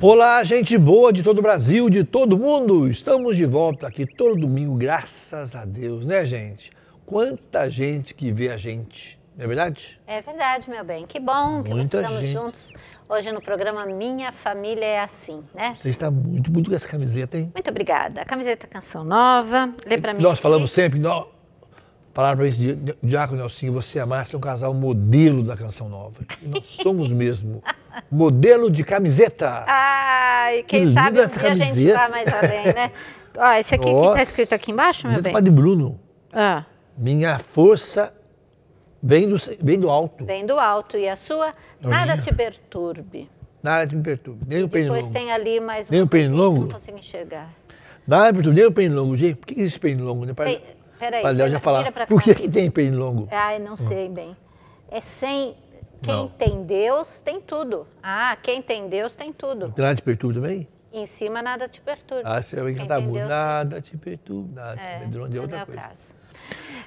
Olá, gente boa de todo o Brasil, de todo mundo. Estamos de volta aqui todo domingo, graças a Deus, né, gente? Quanta gente que vê a gente, não é verdade? É verdade, meu bem. Que bom que nós estamos juntos hoje no programa Minha Família é Assim, né? Você está muito muito com essa camiseta, hein? Muito obrigada. A camiseta Canção Nova. Lê para mim. Nós falamos sempre, nós falaram para esse Diácono Nelsinho, você e a Márcia é um casal modelo da Canção Nova. Nós somos mesmo. Modelo de camiseta. Ai, quem que sabe um dia camiseta. a gente vai mais além, né? Ó, esse aqui Nossa, que tá escrito aqui embaixo, meu bem? De Bruno. Ah. Minha força vem do, vem do alto. Vem do alto. E a sua? É nada minha. te perturbe. Nada te perturbe. Nem e o pernilongo. Depois tem ali mais um. Nem o pernilongo? Não consigo enxergar. Nada te perturbe. Nem o pernilongo, gente. Por que é esse pernilongo? Né? Sei. Peraí. Olha, eu já falava. Por que, que tem pernilongo? Ai, não hum. sei bem. É sem. Quem não. tem Deus tem tudo. Ah, quem tem Deus tem tudo. Nada então, te perturba também? Em cima nada te perturba. Ah, você vai cantar mudando, Nada te perturba, nada é, te perturba, é, é outra coisa. Caso.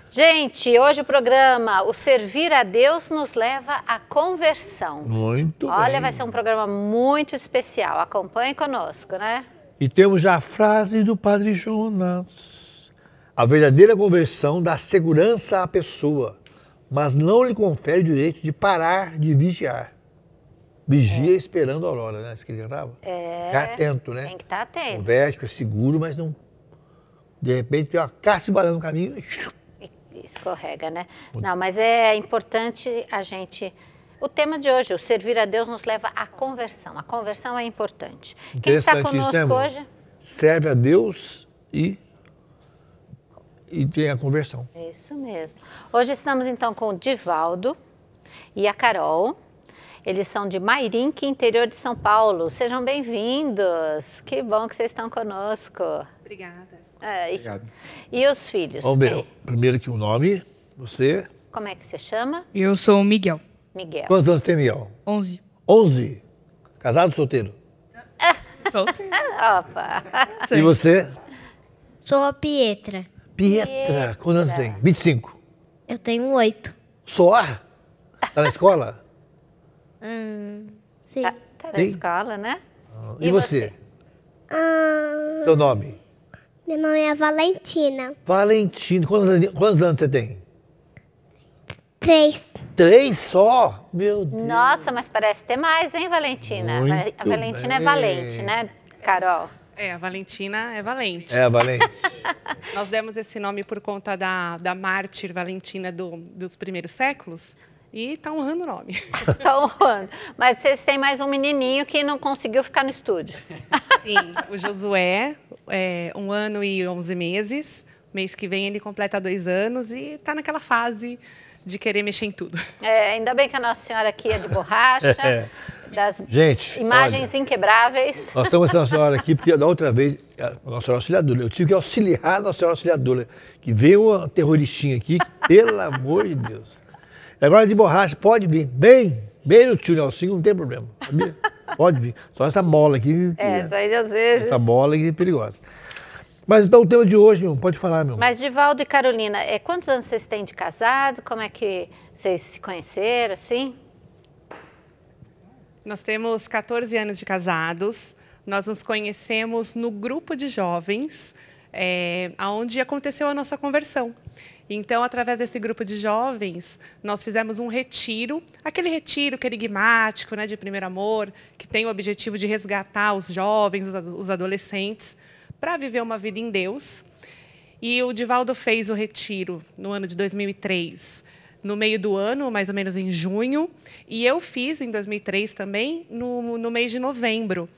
Gente, hoje o programa O Servir a Deus nos leva à conversão. Muito Olha, bem. vai ser um programa muito especial. Acompanhe conosco, né? E temos já a frase do Padre Jonas. A verdadeira conversão dá segurança à pessoa, mas não lhe confere o direito de parar de vigiar. Vigia é. esperando a aurora, né? Isso que ele estava É. Ficar atento, né? Tem que estar tá atento. Converte, é seguro, mas não. De repente, tem uma caça balança no caminho né? e escorrega, né? Não, mas é importante a gente. O tema de hoje, o servir a Deus, nos leva à conversão. A conversão é importante. Quem está né, conosco hoje? Serve a Deus e e tem a conversão. É isso mesmo. Hoje estamos então com o Divaldo e a Carol. Eles são de Mairinque, interior de São Paulo. Sejam bem-vindos. Que bom que vocês estão conosco. Obrigada. É, e, Obrigado. E os filhos? Bom, meu, primeiro que o nome, você? Como é que você chama? Eu sou o Miguel. Miguel. Quantos anos tem, Miguel? Onze. Onze? Casado ou solteiro? Solteiro. Opa. E você? Sou a Pietra. Pietra, quantos anos tem? 25. Eu tenho oito. Só? Tá na escola? hum, sim. Tá, tá na escola, né? Ah, e, e, você? você? Ah, Seu nome? Meu nome é Valentina. Valentina. Quantos, quantos anos você tem? Três. Três só? Meu Deus. Nossa, mas parece ter mais, hein, Valentina? Muito a Valentina é bem. é valente, né, Carol? É, a Valentina é valente. É, valente. Nós demos esse nome por conta da, da mártir Valentina do, dos primeiros séculos. E tá honrando o nome. Tá honrando. Mas vocês têm mais um menininho que não conseguiu ficar no estúdio. Sim, o Josué, é, um ano e onze meses. Mês que vem ele completa dois anos e tá naquela fase de querer mexer em tudo. É, ainda bem que a Nossa Senhora aqui é de borracha. é das Gente, imagens olha, inquebráveis. Nós estamos com a Senhora aqui, porque da outra vez, a Nossa Senhora Auxiliadora, eu tive que auxiliar a Nossa Senhora Auxiliadora, que veio uma terroristinha aqui, pelo amor de Deus. Agora é de borracha, pode vir. Bem, bem no tio Nelsinho, assim, não tem problema. Sabia? Pode vir. Só essa bola aqui. É, é essa aí às vezes. Essa bola aqui é perigosa. Mas então o tema de hoje, meu, pode falar, meu. Mas Divaldo e Carolina, é, quantos anos vocês têm de casado? Como é que vocês se conheceram, assim? Nós temos 14 anos de casados. Nós nos conhecemos no grupo de jovens, é, eh, onde aconteceu a nossa conversão. Então, através desse grupo de jovens, nós fizemos um retiro, aquele retiro querigmático, né, de primeiro amor, que tem o objetivo de resgatar os jovens, os adolescentes, para viver uma vida em Deus. E o Divaldo fez o retiro no ano de 2003 no meio do ano, mais ou menos em junho, e eu fiz em 2003 também, no, no mês de novembro.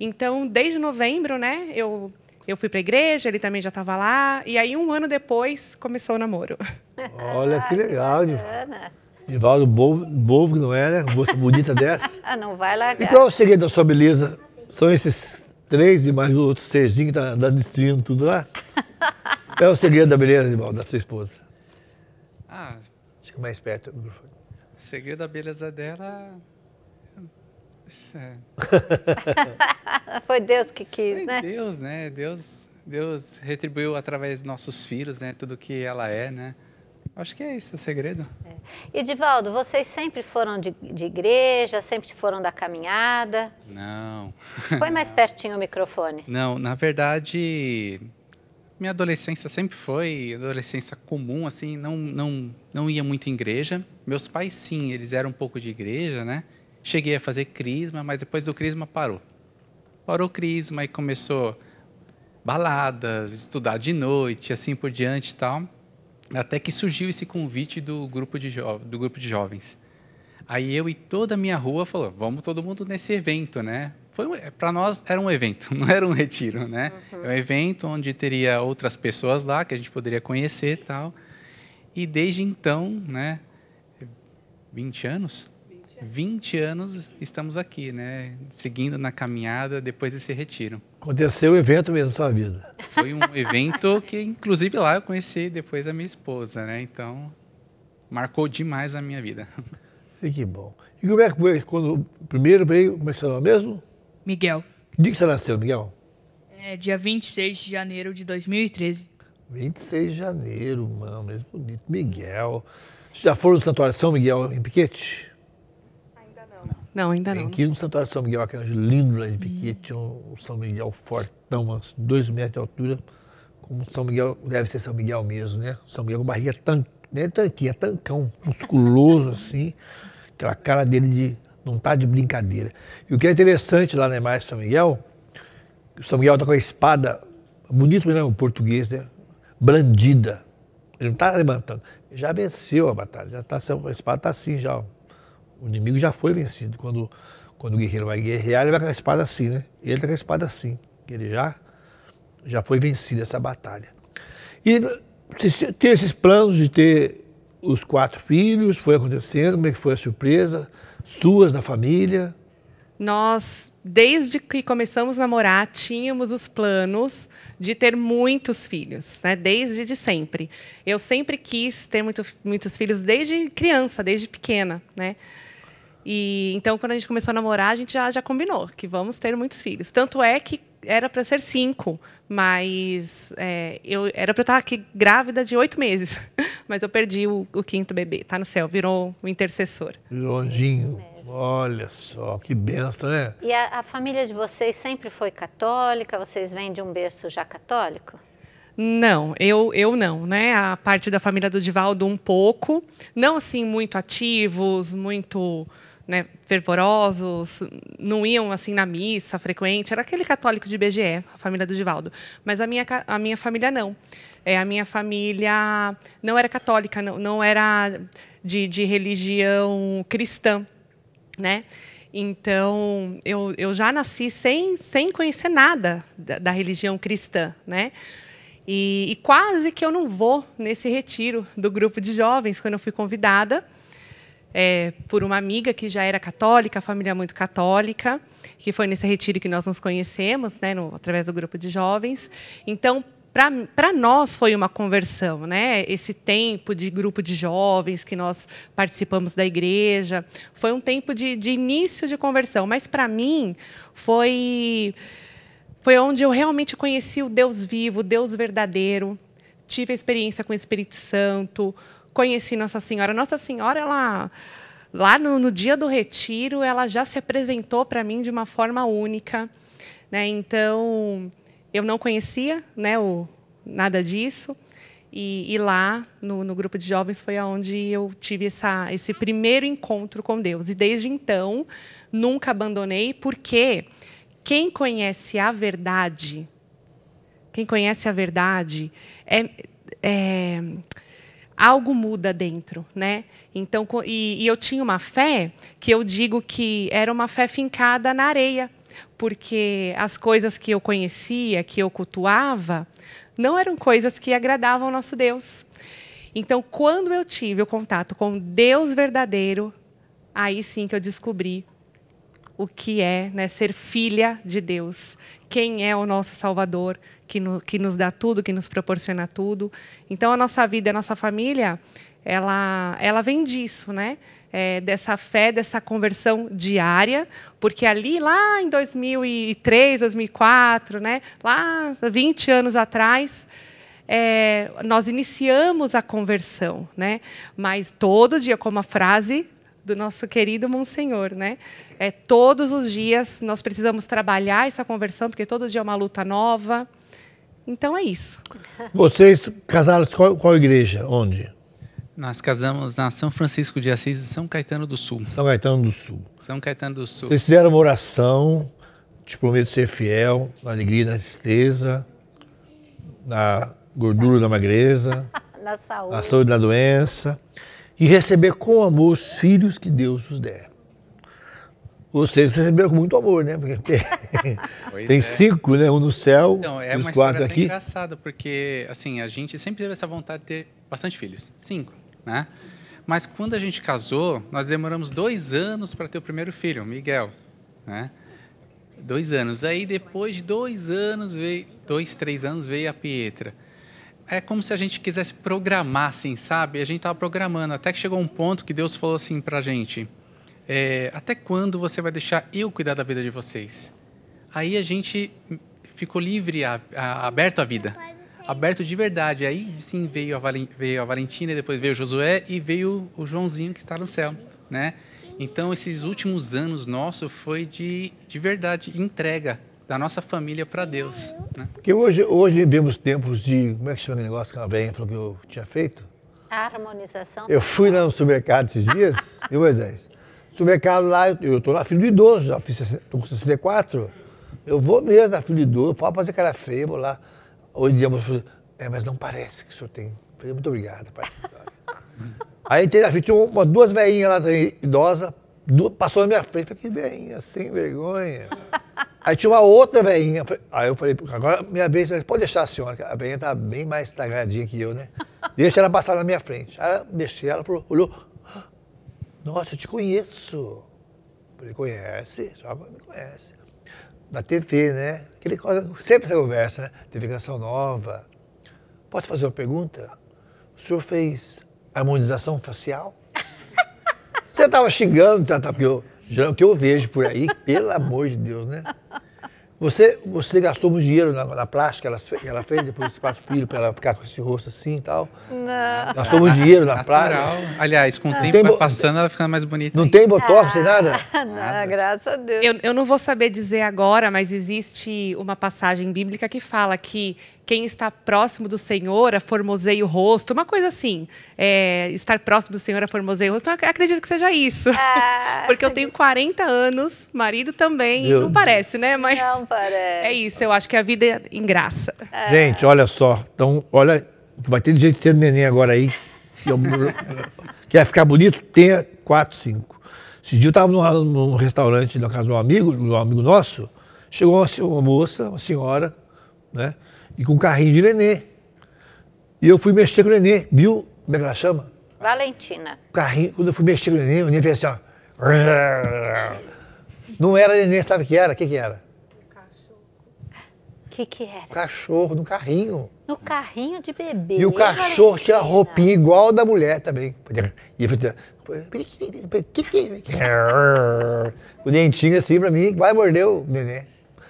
Então, desde novembro, né, eu, eu fui para a igreja, ele também já estava lá, e aí, um ano depois, começou o namoro. Olha que legal, Nivaldo. Nivaldo, bobo, que não é, né? Moça bonita dessa. Ah, não vai lá. E qual é o segredo da sua beleza? São esses três e mais o outro serzinho que está dando destruindo tudo lá? Qual é o segredo da beleza, Divaldo, da sua esposa? Ah, Fica é mais perto do microfone. O da beleza dela. É, é, Foi Deus que quis, Foi né? Deus, né? Deus, Deus retribuiu através de nossos filhos, né? Tudo que ela é, né? Acho que é esse o segredo. É. E Divaldo, vocês sempre foram de, de, igreja, sempre foram da caminhada? Não. Foi mais Não. pertinho o microfone? Não, na verdade, minha adolescência sempre foi adolescência comum, assim, não, não, não ia muito em igreja. Meus pais, sim, eles eram um pouco de igreja, né? Cheguei a fazer crisma, mas depois do crisma parou. Parou o crisma e começou baladas, estudar de noite, assim por diante e tal. Até que surgiu esse convite do grupo de, do grupo de jovens. Aí eu e toda a minha rua falou, vamos todo mundo nesse evento, né? foi para nós era um evento, não era um retiro, né? Uhum. É um evento onde teria outras pessoas lá que a gente poderia conhecer, tal. E desde então, né, 20 anos, 20 anos, estamos aqui, né, seguindo na caminhada depois desse retiro. Aconteceu o evento mesmo na sua vida. Foi um evento que inclusive lá eu conheci depois a minha esposa, né? Então, marcou demais a minha vida. E que bom. E como é que foi quando primeiro veio, como é que seu mesmo? Miguel. Que dia que você nasceu, Miguel? É, dia 26 de janeiro de 2013. 26 de janeiro, mano, mesmo bonito. Miguel. Já foram no Santuário São Miguel em Piquete? Ainda não. Não, ainda não. Aqui no Santuário São Miguel, aquele lindo lá de Piquete, hum. um São Miguel fortão, uns dois metros de altura, como São Miguel, deve ser São Miguel mesmo, né? São Miguel com barriga tan, né, tanquinha, tancão, musculoso assim, aquela cara dele de não está de brincadeira. E o que é interessante lá na né, imagem de São Miguel, São Miguel está com a espada, bonito mesmo o português, né? Brandida. Ele não está levantando. já venceu a batalha. Já tá, a espada está assim já. O inimigo já foi vencido. Quando, quando o guerreiro vai guerrear, ele vai com a espada assim, né? Ele está com a espada assim. Ele já, já foi vencido essa batalha. E ter esses planos de ter os quatro filhos, foi acontecendo, como é que foi a surpresa? suas, da família? Nós, desde que começamos a namorar, tínhamos os planos de ter muitos filhos, né? desde de sempre. Eu sempre quis ter muito, muitos filhos desde criança, desde pequena. Né? E Então, quando a gente começou a namorar, a gente já, já combinou que vamos ter muitos filhos. Tanto é que era para ser cinco, mas é, eu era para estar aqui grávida de oito meses, mas eu perdi o, o quinto bebê, tá no céu, virou o um intercessor. longinho, Olha só, que benção, né? E a, a, família de vocês sempre foi católica? Vocês vêm de um berço já católico? Não, eu, eu não, né? A parte da família do Divaldo um pouco, não assim muito ativos, muito né, fervorosos, não iam assim na missa frequente, era aquele católico de BGE, a família do Divaldo. Mas a minha, a minha família não. É, a minha família não era católica, não, não era de, de religião cristã, né? Então, eu, eu já nasci sem, sem conhecer nada da, da religião cristã, né? E, e, quase que eu não vou nesse retiro do grupo de jovens quando eu fui convidada é, por uma amiga que já era católica, família é muito católica, que foi nesse retiro que nós nos conhecemos, né, no, através do grupo de jovens. Então, para nós foi uma conversão, né? Esse tempo de grupo de jovens que nós participamos da igreja foi um tempo de, de início de conversão, mas para mim foi foi onde eu realmente conheci o Deus vivo, o Deus verdadeiro, tive a experiência com o Espírito Santo, conheci Nossa Senhora. Nossa Senhora, ela lá no, no dia do retiro, ela já se apresentou para mim de uma forma única, né? Então, eu não conhecia, né, o, nada disso. E, e lá, no, no, grupo de jovens, foi aonde eu tive essa, esse primeiro encontro com Deus. E desde então, nunca abandonei, porque quem conhece a verdade, quem conhece a verdade, é, é algo muda dentro, né? Então, e, e eu tinha uma fé que eu digo que era uma fé fincada na areia, porque as coisas que eu conhecia, que eu cultuava, não eram coisas que agradavam ao nosso Deus. Então, quando eu tive o contato com Deus verdadeiro, aí sim que eu descobri o que é né, ser filha de Deus, quem é o nosso Salvador, que, no, que nos dá tudo, que nos proporciona tudo. Então, a nossa vida, a nossa família, ela, ela vem disso, né? É, dessa fé, dessa conversão diária, porque ali, lá em 2003, 2004, né, lá 20 anos atrás, é, nós iniciamos a conversão, né? Mas todo dia, como a frase do nosso querido Monsenhor, né? É, todos os dias nós precisamos trabalhar essa conversão, porque todo dia é uma luta nova. Então é isso. Vocês casaram qual, qual igreja? Onde? Nós casamos na São Francisco de Assis e São Caetano do Sul. São Caetano do Sul. São Caetano do Sul. Vocês fizeram uma oração, te prometo ser fiel, na alegria, na tristeza, na gordura na magreza, na saúde, na saúde da doença e receber com amor os filhos que Deus nos der. Vocês receberam com muito amor, né? Porque tem é. cinco, né? Um no céu, então, é os quatro aqui. É engraçado, porque assim, a gente sempre teve essa vontade de ter bastante filhos. Cinco, né? Mas quando a gente casou, nós demoramos dois anos para ter o primeiro filho, o Miguel, né? Dois anos. Aí depois de dois anos veio, dois, três anos veio a Pietra é como se a gente quisesse programar, assim, sabe? A gente estava programando, até que chegou um ponto que Deus falou assim para a gente, é, até quando você vai deixar eu cuidar da vida de vocês? Aí a gente ficou livre, a, a, aberto à vida, aberto de verdade. Aí sim veio a, Valen, veio a Valentina, depois veio o Josué e veio o Joãozinho que está no céu, né? Então esses últimos anos nosso foi de, de verdade entrega da nossa família para Deus. Né? Porque hoje, hoje vivemos tempos de. Como é que chama aquele negócio que a velhinha falou que eu tinha feito? A harmonização. Eu fui lá no supermercado esses dias, e Moisés? Supermercado lá, eu estou na filho de idoso, já fiz, tô com 64. Eu vou mesmo na filha de idoso, pode fazer cara feia, vou lá. Hoje em dia, eu é, mas não parece que o senhor tem. Falei, muito obrigado, pai. Aí tem, tinha uma, duas velhinhas lá, idosa, duas, passou na minha frente, falei, que velhinha, sem vergonha. Aí tinha uma outra velhinha. Aí eu falei, agora é minha vez, pode deixar a senhora, a velhinha tá bem mais estragadinha que eu, né? Deixa ela passar na minha frente. Aí eu deixei ela, falou, olhou, ah, nossa, eu te conheço. Ele falei, conhece? Já me conhece. Da TT, né? Aquele, sempre essa conversa, né? Teve Canção Nova. Posso fazer uma pergunta? O senhor fez harmonização facial? Você estava xingando, tá, tá, porque eu o que eu vejo por aí, pelo amor de Deus, né? Você, você gastou muito dinheiro na, na plástica, ela, ela fez depois dos quatro filhos para ela ficar com esse rosto assim e tal. Não. Gastou muito dinheiro na plástica. Aliás, com o tempo tem, vai passando, ela fica mais bonita. Não aí. tem botox, sem nada? Não, nada. graças a Deus. Eu, eu não vou saber dizer agora, mas existe uma passagem bíblica que fala que quem está próximo do Senhor aformoseia o rosto, uma coisa assim. É, estar próximo do Senhor aformoseia o rosto, então, acredito que seja isso. Ah. Porque eu tenho 40 anos, marido também, e não parece, né? Mas não parece. É isso, eu acho que a vida é engraça. Ah. É. Gente, olha só, então, olha, vai ter de ter neném agora aí. É quer ficar bonito? Tenha 4, 5. Esse dia eu estava num, num, restaurante na casa de um amigo, um amigo nosso, chegou uma, uma moça, uma senhora, né? e com o carrinho de nenê. E eu fui mexer com o nenê, viu? Como é que ela chama? Valentina. Carrinho, quando eu fui mexer com o nenê, o nenê fez assim, ó. Não era nenê, sabe o que era? O que, que era? O que, que era? O cachorro no carrinho. No carrinho de bebê. E o cachorro tinha roupinha igual da mulher também. E o dentinho assim pra mim, vai morder o neném.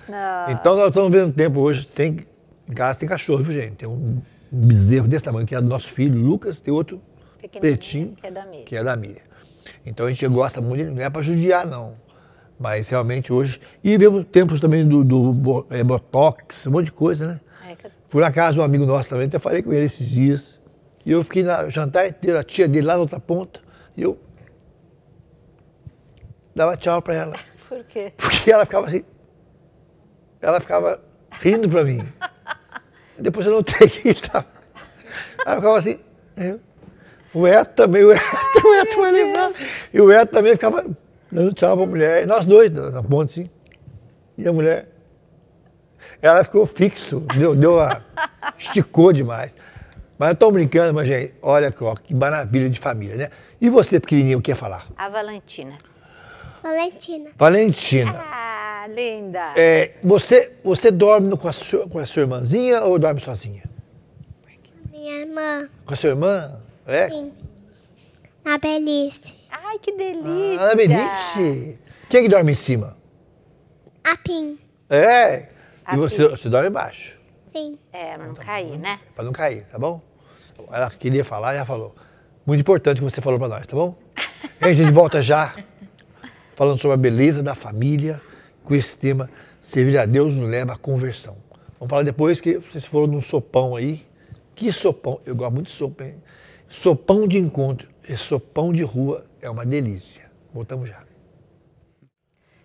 Não. Então nós estamos vendo tempo hoje, tem em casa tem cachorro, viu, gente? Tem um bezerro desse tamanho, que é do nosso filho, Lucas, tem outro pretinho, que é da Miriam. Que é da Miriam. Então a gente gosta muito, não é para judiar, não. Mas realmente hoje. E vemos tempos também do, do é, Botox, um monte de coisa, né? É, Por acaso, um amigo nosso também, até falei com ele esses dias. E eu fiquei na jantar inteiro, a tia dele lá na outra ponta, e eu dava tchau para ela. Por quê? Porque ela ficava assim. Ela ficava rindo para mim depois eu notei que ele estava. Aí eu ficava assim. Eu, o Eto também, o Eto, o Eto vai lembrar. E o Eto também ficava dando tchau para a mulher. E nós dois na ponte, assim. E a mulher. Ela ficou fixo, deu, deu a. esticou demais. Mas eu estou brincando, mas, gente, olha ó, que maravilha de família, né? E você, pequenininho, o que ia falar? A Valentina. Valentina. Valentina. Ah linda! É, você, você dorme com a, sua, com a sua irmãzinha ou dorme sozinha? Com a Minha irmã. Com a sua irmã? É? Sim. Na Belice. Ai, que delícia! Ah, na Belice! Quem é que dorme em cima? A Pim. É? A e você, você dorme embaixo? Sim. É, pra não cair, né? Pra não cair, tá bom? Ela queria falar, e ela falou. Muito importante o que você falou pra nós, tá bom? a gente volta já falando sobre a beleza da família com esse tema Servir a Deus nos leva à conversão. Vamos falar depois que vocês foram num sopão aí. Que sopão? Eu gosto muito de sopa, Hein? Sopão de encontro. Esse sopão de rua é uma delícia. Voltamos já.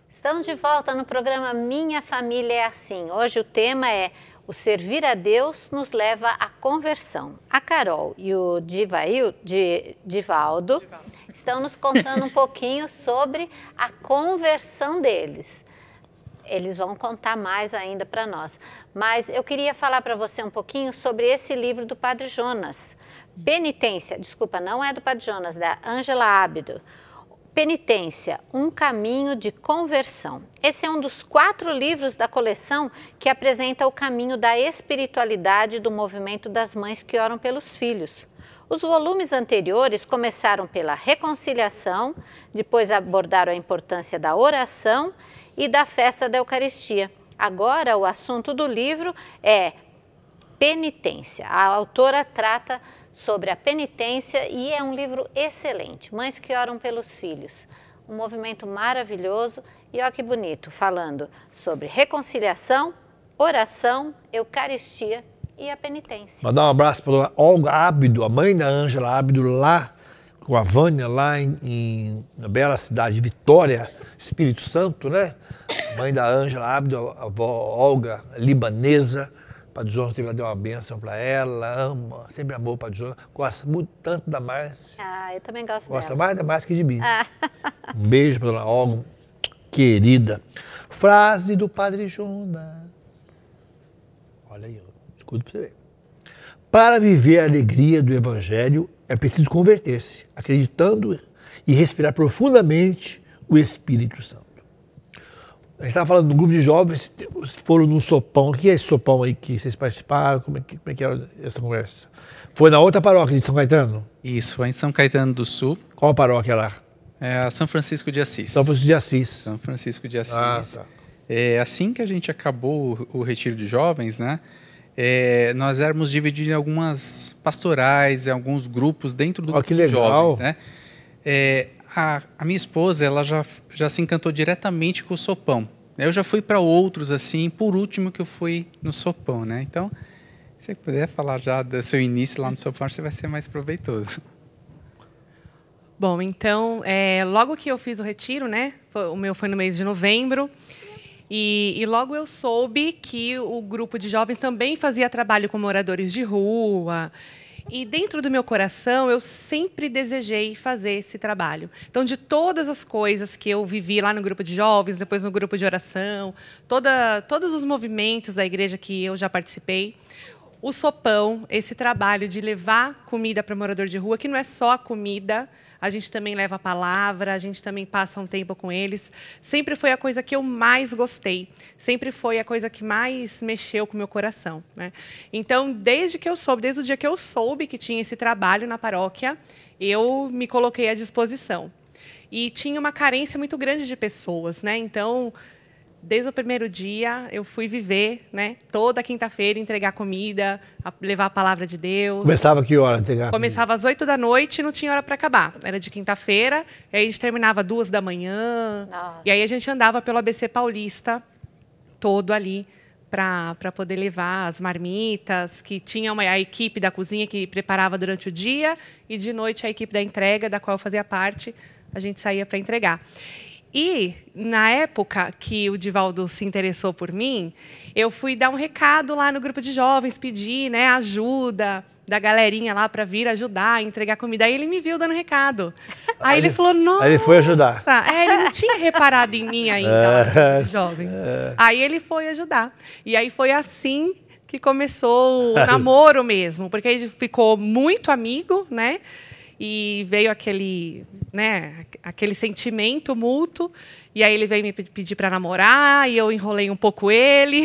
Estamos de volta no programa Minha Família é Assim. Hoje o tema é o servir a Deus nos leva à conversão. A Carol e o Divail, de Divaldo, Divaldo estão nos contando um pouquinho sobre a conversão deles eles vão contar mais ainda para nós. Mas eu queria falar para você um pouquinho sobre esse livro do Padre Jonas. Penitência, desculpa, não é do Padre Jonas, da Ângela Ábido. Penitência, um caminho de conversão. Esse é um dos quatro livros da coleção que apresenta o caminho da espiritualidade do movimento das mães que oram pelos filhos. Os volumes anteriores começaram pela reconciliação, depois abordaram a importância da oração e da festa da Eucaristia. Agora, o assunto do livro é penitência. A autora trata sobre a penitência e é um livro excelente. Mães que oram pelos filhos. Um movimento maravilhoso e olha que bonito, falando sobre reconciliação, oração, Eucaristia e a penitência. Mandar um abraço para a Olga Ábido, a mãe da Ângela Ábido, lá com a Vânia lá em, em, na bela cidade Vitória, Espírito Santo, né? Mãe da Ângela Abdo, a avó Olga, libanesa. Padre João teve deu uma bênção para ela, ama, sempre amou o Padre João. Gosta muito tanto da Márcia. Ah, eu também gosto Gosta dela. mais da Márcia que de mim. Ah. Um beijo para dona Olga, querida. Frase do Padre Jonas. Olha aí, escuta para você ver. Para viver a alegria do Evangelho é preciso converter-se, acreditando e respirar profundamente o Espírito Santo. A gente estava falando do grupo de jovens, foram num sopão. O que é esse sopão aí que vocês participaram? Como é que, como é que era essa conversa? Foi na outra paróquia de São Caetano? Isso, em São Caetano do Sul. Qual paróquia lá? É São Francisco de Assis. São Francisco de Assis. São Francisco de ah, Assis. Ah, tá. é, assim que a gente acabou o retiro de jovens, né? é, nós éramos divididos em algumas pastorais, em alguns grupos dentro do oh, grupo de jovens, né? É, a, a, minha esposa, ela já, já se encantou diretamente com o sopão. Eu já fui para outros assim, por último que eu fui no sopão, né? Então, se você puder falar já do seu início lá no sopão, acho que vai ser mais proveitoso. Bom, então, é, logo que eu fiz o retiro, né? O meu foi no mês de novembro. E, e, logo eu soube que o grupo de jovens também fazia trabalho com moradores de rua. E dentro do meu coração, eu sempre desejei fazer esse trabalho. Então, de todas as coisas que eu vivi lá no grupo de jovens, depois no grupo de oração, toda, todos os movimentos da igreja que eu já participei, o sopão, esse trabalho de levar comida para morador de rua, que não é só a comida, a gente também leva a palavra, a gente também passa um tempo com eles. Sempre foi a coisa que eu mais gostei, sempre foi a coisa que mais mexeu com o meu coração. Né? Então, desde que eu soube, desde o dia que eu soube que tinha esse trabalho na paróquia, eu me coloquei à disposição. E tinha uma carência muito grande de pessoas, né? Então, desde o primeiro dia eu fui viver, né? Toda quinta-feira entregar comida, levar a palavra de Deus. Começava que hora entregar? Começava às 8 da noite, e não tinha hora para acabar. Era de quinta-feira, aí a gente terminava duas da manhã. Nossa. E aí a gente andava pelo ABC Paulista todo ali para poder levar as marmitas, que tinha uma, a equipe da cozinha que preparava durante o dia e de noite a equipe da entrega, da qual eu fazia parte, a gente saía para entregar. E, na época que o Divaldo se interessou por mim, eu fui dar um recado lá no grupo de jovens, pedir né, ajuda da galerinha lá para vir ajudar, entregar comida. Aí ele me viu dando recado. Aí, aí ele falou, nossa. Aí ele foi ajudar. É, ele não tinha reparado em mim ainda, é, jovens. É. Aí ele foi ajudar. E aí foi assim que começou o namoro mesmo, porque a gente ficou muito amigo, né? e veio aquele, né, aquele sentimento mútuo. E aí ele veio me pedir para namorar e eu enrolei um pouco ele.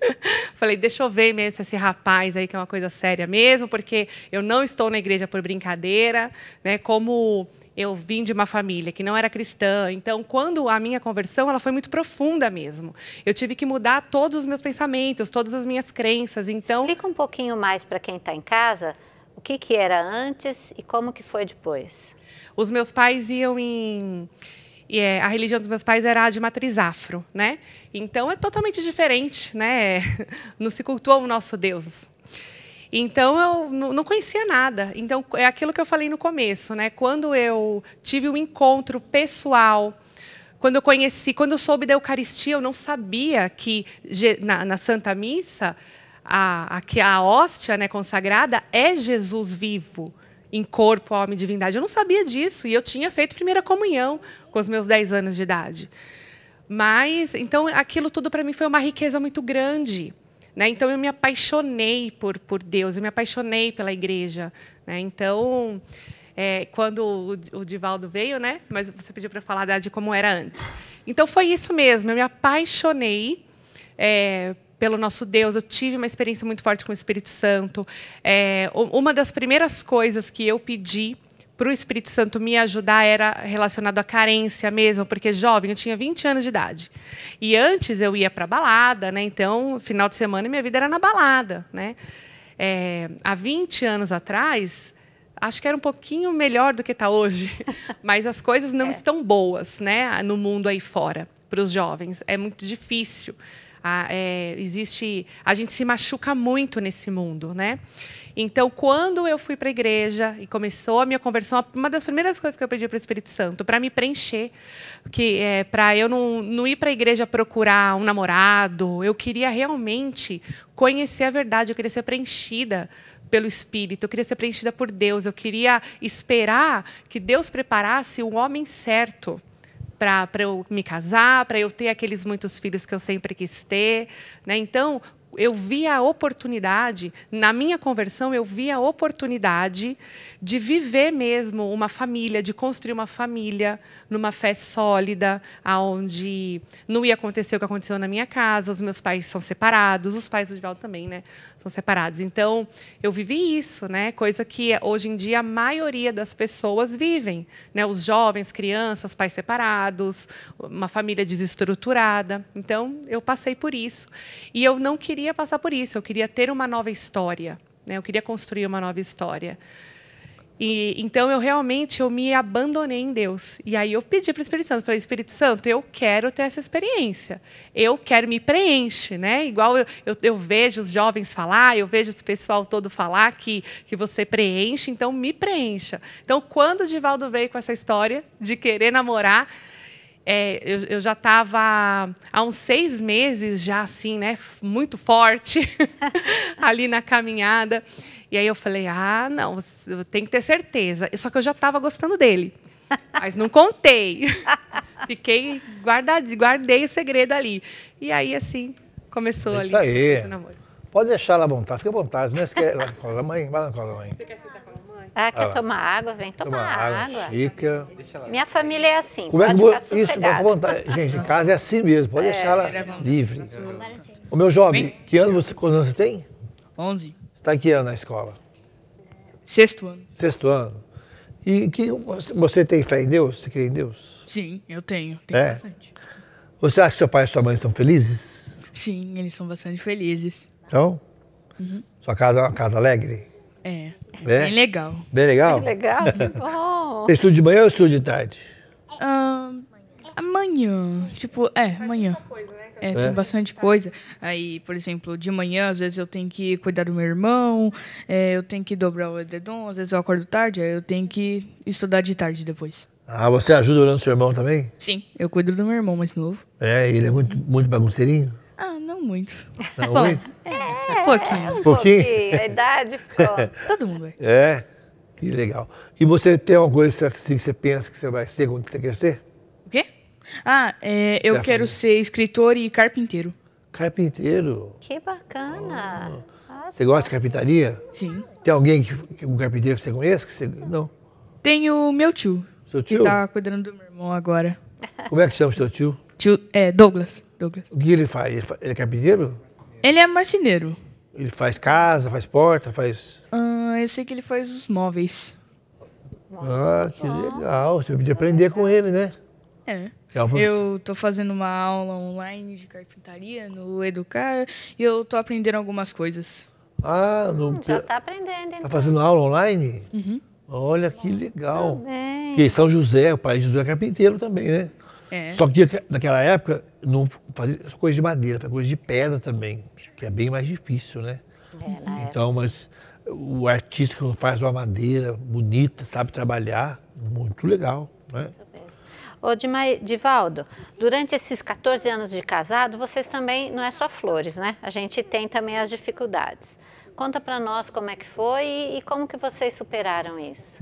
Falei, deixa eu ver mesmo esse rapaz aí que é uma coisa séria mesmo, porque eu não estou na igreja por brincadeira, né? Como eu vim de uma família que não era cristã. Então, quando a minha conversão, ela foi muito profunda mesmo. Eu tive que mudar todos os meus pensamentos, todas as minhas crenças. Então, explica um pouquinho mais para quem está em casa o que, que era antes e como que foi depois? Os meus pais iam em e é, a religião dos meus pais era a de matriz afro, né? Então é totalmente diferente, né? Não se cultua o nosso Deus. Então eu não conhecia nada. Então é aquilo que eu falei no começo, né? Quando eu tive um encontro pessoal, quando eu conheci, quando eu soube da Eucaristia, eu não sabia que na, na Santa Missa a, a, a hóstia né, consagrada é Jesus vivo, em corpo, homem e divindade. Eu não sabia disso e eu tinha feito primeira comunhão com os meus 10 anos de idade. Mas, então, aquilo tudo para mim foi uma riqueza muito grande. Né? Então, eu me apaixonei por, por Deus, eu me apaixonei pela igreja. Né? Então, é, quando o, o, Divaldo veio, né? mas você pediu para falar de como era antes. Então, foi isso mesmo, eu me apaixonei é, pelo nosso Deus. Eu tive uma experiência muito forte com o Espírito Santo. É, uma das primeiras coisas que eu pedi para o Espírito Santo me ajudar era relacionado à carência mesmo, porque jovem, eu tinha 20 anos de idade. E antes eu ia para balada, né? Então, final de semana minha vida era na balada, né? É, há 20 anos atrás, acho que era um pouquinho melhor do que está hoje, mas as coisas não é. estão boas, né, no mundo aí fora para os jovens. É muito difícil. A, ah, é, existe, a gente se machuca muito nesse mundo, né? Então, quando eu fui para a igreja e começou a minha conversão, uma das primeiras coisas que eu pedi para o Espírito Santo, para me preencher, que é, para eu não, não ir para a igreja procurar um namorado, eu queria realmente conhecer a verdade, eu queria ser preenchida pelo Espírito, eu queria ser preenchida por Deus, eu queria esperar que Deus preparasse o homem certo para eu me casar, para eu ter aqueles muitos filhos que eu sempre quis ter. Né? Então, eu vi a oportunidade, na minha conversão, eu vi a oportunidade de viver mesmo uma família, de construir uma família numa fé sólida, aonde não ia acontecer o que aconteceu na minha casa, os meus pais são separados, os pais do Divaldo também, né? separados. Então, eu vivi isso, né? Coisa que hoje em dia a maioria das pessoas vivem, né? Os jovens, crianças, pais separados, uma família desestruturada. Então, eu passei por isso. E eu não queria passar por isso, eu queria ter uma nova história, né? Eu queria construir uma nova história. E, então eu realmente eu me abandonei em Deus. E aí eu pedi para o Espírito Santo, falei, Espírito Santo, eu quero ter essa experiência. Eu quero me preenche, né? Igual eu, eu, eu, vejo os jovens falar, eu vejo esse pessoal todo falar que, que você preenche, então me preencha. Então, quando o Divaldo veio com essa história de querer namorar, é, eu, eu, já estava há uns seis meses já assim, né? Muito forte ali na caminhada. E aí eu falei, ah, não, tem que ter certeza. Só que eu já estava gostando dele. Mas não contei. Fiquei guardado, guardei o segredo ali. E aí, assim, começou é Isso ali. Aí. O namoro. Pode deixar ela à vontade, fica à vontade. Não esquece. Lá cola a mãe, vai lá cola da mãe. Você quer sentar com a mãe? Ah, quer ah, tomar água? Vem tomar Toma água. água. Chica. Minha família é assim. Como é que você. Isso, vai com vontade. Gente, em casa é assim mesmo. Pode é, deixar ela é livre. O meu jovem, que ano você, quantos anos você tem? 11. Está em que ano na escola? Sexto ano. Sexto ano. E que você tem fé em Deus? Você crê em Deus? Sim, eu tenho. Tenho é. bastante. Você acha que seu pai e sua mãe estão felizes? Sim, eles são bastante felizes. Então? Uhum. Sua casa é uma casa alegre? É. é. Bem legal. Bem legal? Bem legal, que bom. Você estuda de manhã ou estuda de tarde? Ah, amanhã. Tipo, é, amanhã. Coisa, né? É, é, tem bastante coisa. Aí, por exemplo, de manhã, às vezes eu tenho que cuidar do meu irmão, é, eu tenho que dobrar o edredom, às vezes eu acordo tarde, aí eu tenho que estudar de tarde depois. Ah, você ajuda olhando seu irmão também? Sim, eu cuido do meu irmão mais novo. É, ele é muito, muito bagunceirinho? Ah, não muito. Não Bom, muito? É, pouquinho. É, um pouquinho? pouquinho. A idade ficou. Todo mundo é. É, que legal. E você tem alguma coisa assim que você pensa que você vai ser quando você crescer? O quê? Ah, é, eu quero ser escritor e carpinteiro. Carpinteiro? Que bacana. Ah, você gosta de carpintaria? Sim. Tem alguém, que, um carpinteiro que você conhece? Que você, não? Tem o meu tio. Seu tio? Que tá cuidando do meu irmão agora. Como é que chama o seu tio? Tio, é, Douglas. Douglas. O que ele faz? Ele, faz, ele é carpinteiro? Ele é marceneiro. Ele faz casa, faz porta, faz... Ah, eu sei que ele faz os móveis. Ah, que legal. Você podia aprender com ele, né? É. É eu estou fazendo uma aula online de carpintaria no Educar e eu estou aprendendo algumas coisas. Ah, não. Hum, já está aprendendo. Está então. fazendo aula online? Uhum. Olha que legal. Porque São José, o pai de José carpinteiro também, né? É. Só que naquela época não fazia coisa de madeira, fazia coisa de pedra também, que é bem mais difícil, né? É, então, mas o artista que faz uma madeira bonita, sabe trabalhar, muito legal, né? Ô, Divaldo, durante esses 14 anos de casado, vocês também, não é só flores, né? A gente tem também as dificuldades. Conta para nós como é que foi e, como que vocês superaram isso.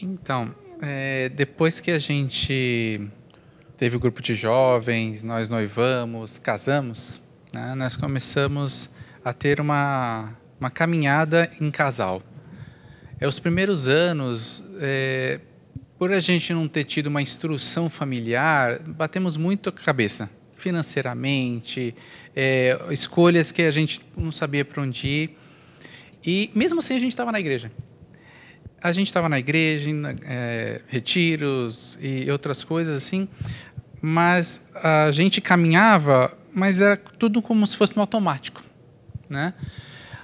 Então, é, depois que a gente teve o um grupo de jovens, nós noivamos, casamos, né, nós começamos a ter uma, uma caminhada em casal. É, os primeiros anos, é, por a gente não ter tido uma instrução familiar, batemos muito a cabeça financeiramente, é, escolhas que a gente não sabia para onde ir. E mesmo assim a gente estava na igreja. A gente estava na igreja, em é, retiros e outras coisas assim, mas a gente caminhava, mas era tudo como se fosse no automático, né?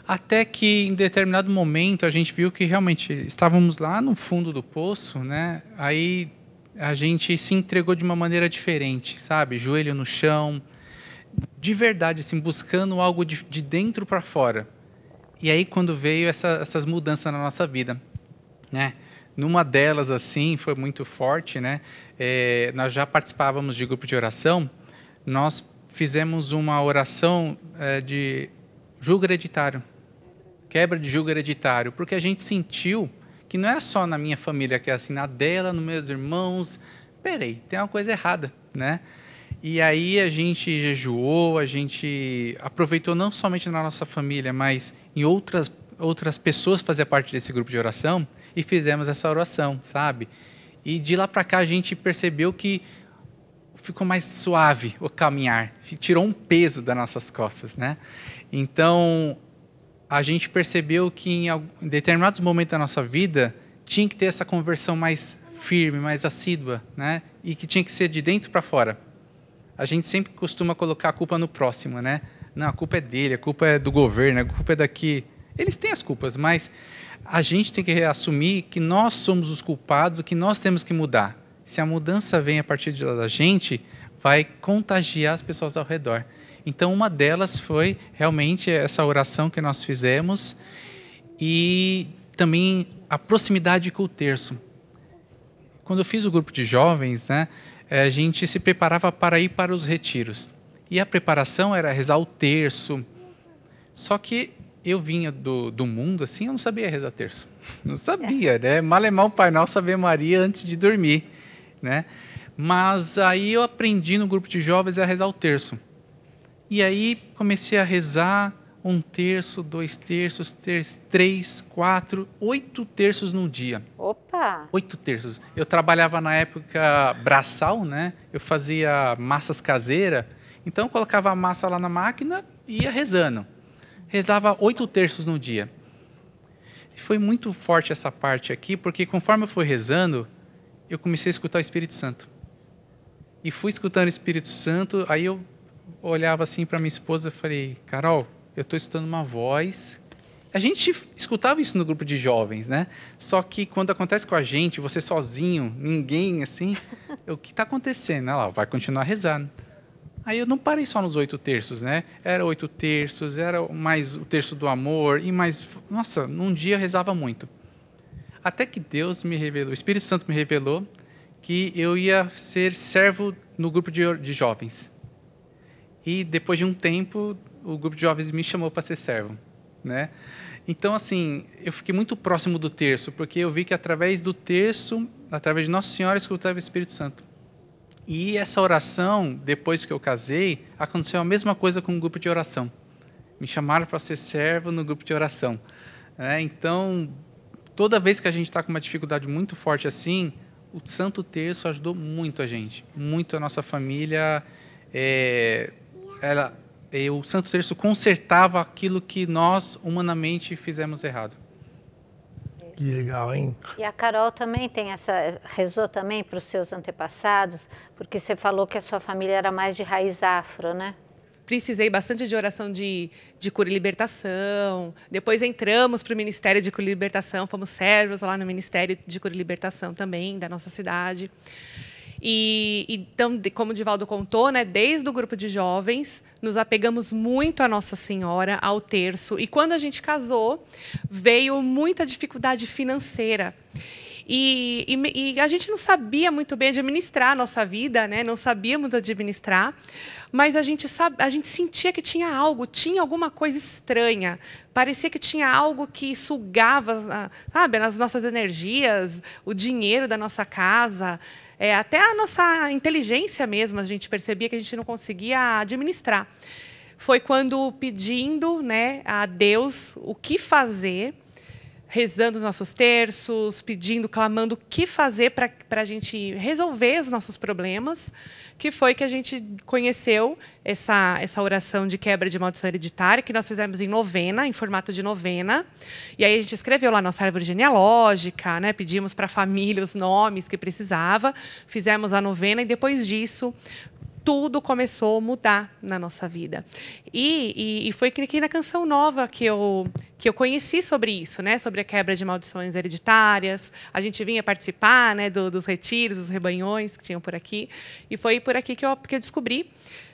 Até que em determinado momento a gente viu que realmente estávamos lá no fundo do poço, né? Aí a gente se entregou de uma maneira diferente, sabe? Joelho no chão, de verdade, assim, buscando algo de, de dentro para fora. E aí quando veio essa, essas mudanças na nossa vida, né? Numa delas, assim, foi muito forte, né? É, nós já participávamos de grupo de oração, nós fizemos uma oração é, de julgo hereditário quebra de julgo hereditário, porque a gente sentiu que não era só na minha família que é assim, na dela, nos meus irmãos. Peraí, tem uma coisa errada, né? E aí a gente jejuou, a gente aproveitou não somente na nossa família, mas em outras outras pessoas fazer parte desse grupo de oração e fizemos essa oração, sabe? E de lá para cá a gente percebeu que ficou mais suave o caminhar, tirou um peso das nossas costas, né? Então, a gente percebeu que em determinados momentos da nossa vida tinha que ter essa conversão mais firme, mais assídua, né? E que tinha que ser de dentro para fora. A gente sempre costuma colocar a culpa no próximo, né? Não, a culpa é dele, a culpa é do governo, a culpa é daqui. Eles têm as culpas, mas a gente tem que assumir que nós somos os culpados, que nós temos que mudar. Se a mudança vem a partir de lá da gente, vai contagiar as pessoas ao redor. Então, uma delas foi realmente essa oração que nós fizemos e também a proximidade com o terço. Quando eu fiz o grupo de jovens, né, eh, a gente se preparava para ir para os retiros. E a preparação era rezar o terço. Só que eu vinha do, do mundo, assim, eu não sabia rezar terço. Não sabia, né? mal o é Pai Nosso, Ave Maria, antes de dormir, né? Mas aí eu aprendi no grupo de jovens a rezar o terço. E aí comecei a rezar um terço, dois terços, terço, três, quatro, oito terços no dia. Opa! Oito terços. Eu trabalhava na época braçal, né? Eu fazia massas caseira, então eu colocava a massa lá na máquina e ia rezando. Rezava oito terços no dia. E foi muito forte essa parte aqui, porque conforme eu fui rezando, eu comecei a escutar o Espírito Santo. E fui escutando o Espírito Santo, aí eu olhava assim para minha esposa e falei, Carol, eu estou escutando uma voz. A gente escutava isso no grupo de jovens, né? Só que quando acontece com a gente, você sozinho, ninguém assim, o que está acontecendo? Ela vai continuar rezando. Aí eu não parei só nos oito terços, né? Era oito terços, era mais o terço do amor e mais. Nossa, num dia eu rezava muito. Até que Deus me revelou, o Espírito Santo me revelou que eu ia ser servo no grupo de, de jovens. E depois de um tempo, o grupo de jovens me chamou para ser servo, né? Então, assim, eu fiquei muito próximo do terço, porque eu vi que através do terço, através de Nossa Senhora, escutava o Espírito Santo. E essa oração, depois que eu casei, aconteceu a mesma coisa com o grupo de oração. Me chamaram para ser servo no grupo de oração. É, então, toda vez que a gente está com uma dificuldade muito forte assim, o Santo Terço ajudou muito a gente, muito a nossa família. É, ela, o Santo Terço consertava aquilo que nós humanamente fizemos errado. Que legal, hein? E a Carol também tem essa. rezou também para os seus antepassados, porque você falou que a sua família era mais de raiz afro, né? Precisei bastante de oração de, de cura e libertação. Depois entramos para o Ministério de Cura e Libertação, fomos servos lá no Ministério de Cura e Libertação também, da nossa cidade. E então, como o Divaldo contou, né, desde o grupo de jovens, nos apegamos muito à Nossa Senhora, ao terço. E quando a gente casou, veio muita dificuldade financeira. E, e, e, a gente não sabia muito bem administrar a nossa vida, né? não sabíamos administrar, mas a gente, sabe, a gente sentia que tinha algo, tinha alguma coisa estranha, parecia que tinha algo que sugava sabe, as nossas energias, o dinheiro da nossa casa é, até a nossa inteligência mesmo, a gente percebia que a gente não conseguia administrar. Foi quando pedindo né, a Deus o que fazer, rezando os nossos terços, pedindo, clamando o que fazer para a gente resolver os nossos problemas, que foi que a gente conheceu essa, essa oração de quebra de maldição hereditária, que nós fizemos em novena, em formato de novena. E aí a gente escreveu lá nossa árvore genealógica, né? pedimos para a família os nomes que precisava, fizemos a novena e depois disso tudo começou a mudar na nossa vida. E, e, e foi aqui na canção nova que eu, que eu conheci sobre isso, né? sobre a quebra de maldições hereditárias. A gente vinha participar né, do, dos retiros, dos rebanhões que tinham por aqui. E foi por aqui que eu, que eu descobri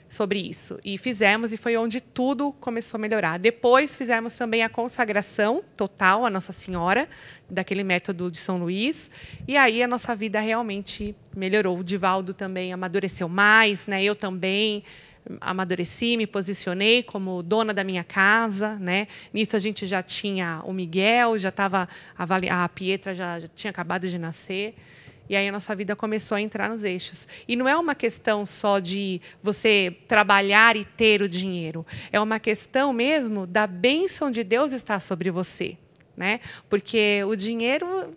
sobre isso. E fizemos, e foi onde tudo começou a melhorar. Depois fizemos também a consagração total à Nossa Senhora, daquele método de São Luís. E aí a nossa vida realmente melhorou. O Divaldo também amadureceu mais, né? eu também amadureci, me posicionei como dona da minha casa, né? Nisso a gente já tinha o Miguel, já estava a, a Pietra já, já tinha acabado de nascer. E aí a nossa vida começou a entrar nos eixos. E não é uma questão só de você trabalhar e ter o dinheiro. É uma questão mesmo da bênção de Deus estar sobre você. Né? Porque o dinheiro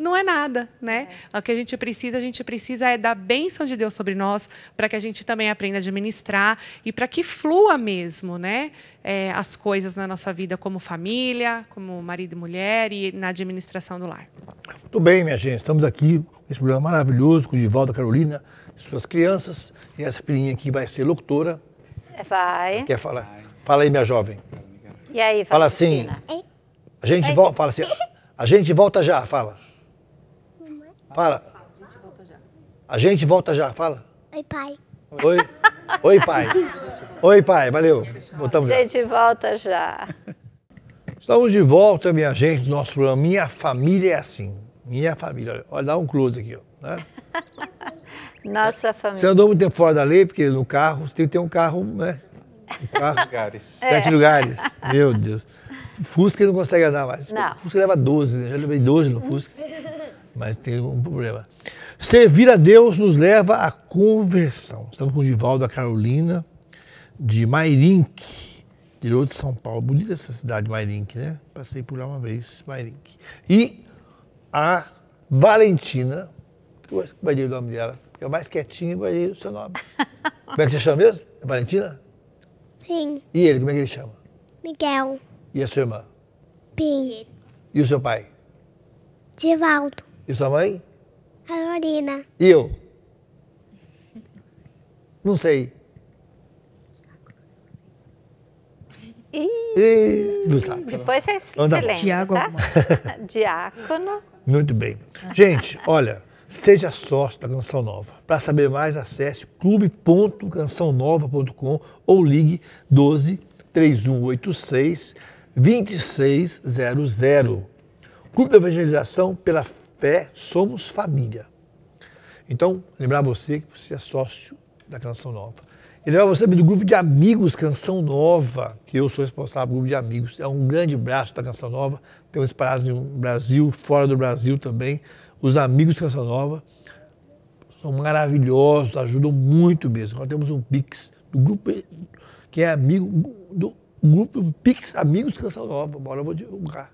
não é nada, né? É. O que a gente precisa, a gente precisa é da bênção de Deus sobre nós, para que a gente também aprenda a administrar e para que flua mesmo, né? É, as coisas na nossa vida como família, como marido e mulher e na administração do lar. Muito bem, minha gente. Estamos aqui com esse programa maravilhoso com o Divaldo Carolina, suas crianças e essa filhinha aqui vai ser locutora. É, vai. Quer falar? Vai. Fala aí, minha jovem. E aí, Fala, fala assim. A gente volta, fala assim. A gente volta já, fala. Fala. A gente volta já. A gente volta já, fala. Oi, pai. Oi. Oi, pai. Oi, pai, valeu. Voltamos já. A gente volta já. Estamos de volta, minha gente, nosso programa. Minha família é assim. Minha família. Olha, dá um close aqui, ó. Né? Nossa família. Você andou muito tempo fora da lei, porque no carro você tem que ter um carro, né? Um carro. Sete lugares. Sete é. lugares. Meu Deus. Fusca não consegue andar mais. Não. Fusca leva 12, né? Já levei 12 no Fusca mas tem um problema. Servir a Deus nos leva à conversão. Estamos com o Divaldo, a Carolina, de Mairink, interior de São Paulo. Bonita essa cidade, Mairink, né? Passei por lá uma vez, Mairink. E a Valentina, eu guardei o nome dela, porque é mais quietinha, guardei o seu nome. como é que você chama mesmo? É Valentina? Sim. E ele, como é que ele chama? Miguel. E a sua irmã? Pim. E o seu pai? Divaldo. E sua mãe? Carolina. E eu? Não sei. E... Não Depois você se lembra, Diácono. Diácono. Muito bem. Gente, olha, seja sócio da Canção Nova. Para saber mais, acesse clube.cançãonova.com ou ligue 12 3186 2600. Clube da Evangelização pela somos família. Então, lembrar você que você é sócio da Canção Nova. E lembrar você do grupo de amigos Canção Nova, que eu sou responsável pelo grupo de amigos. É um grande braço da Canção Nova. Temos parados no Brasil, fora do Brasil também. Os amigos Canção Nova são maravilhosos, ajudam muito mesmo. Nós temos um Pix do grupo que é amigo do grupo Pix Amigos Canção Nova. Bora, eu vou divulgar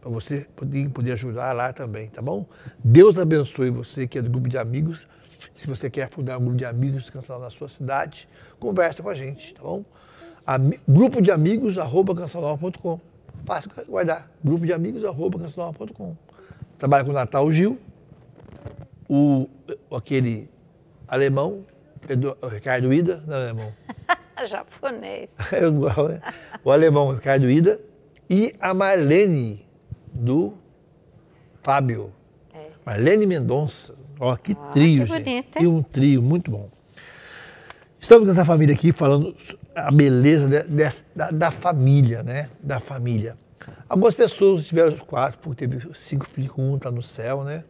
para você poder, poder ajudar lá também, tá bom? Deus abençoe você que é do grupo de amigos. Se você quer fundar um grupo de amigos cancelado na sua cidade, conversa com a gente, tá bom? Ami, grupo de amigos arroba cancelor.com. Fácil guardar. Grupo de amigos arroba cancelor.com. Trabalha com o Natal Gil, o, aquele alemão, o Ricardo Ida, né, não é alemão? Japonês. É igual, né? O alemão Ricardo Ida e a Marlene, do Fábio. É. Marlene Mendonça. Ó, que ah, trio, que gente. E um trio muito bom. Estamos com essa família aqui falando a beleza de, de, da, da, família, né? Da família. Algumas pessoas tiveram quatro, porque teve cinco filhos, um está no céu, né?